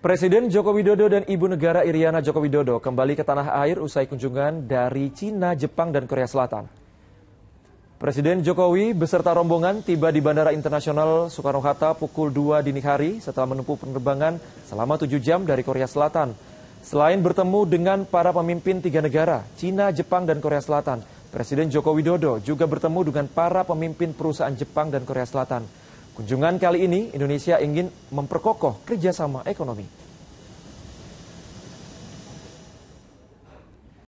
Presiden Joko Widodo dan Ibu Negara Iriana Joko Widodo kembali ke tanah air usai kunjungan dari Cina, Jepang, dan Korea Selatan. Presiden Jokowi beserta rombongan tiba di Bandara Internasional Soekarno-Hatta pukul 2 dini hari setelah menempuh penerbangan selama 7 jam dari Korea Selatan. Selain bertemu dengan para pemimpin tiga negara, Cina, Jepang, dan Korea Selatan, Presiden Joko Widodo juga bertemu dengan para pemimpin perusahaan Jepang dan Korea Selatan. Kunjungan kali ini Indonesia ingin memperkokoh kerjasama ekonomi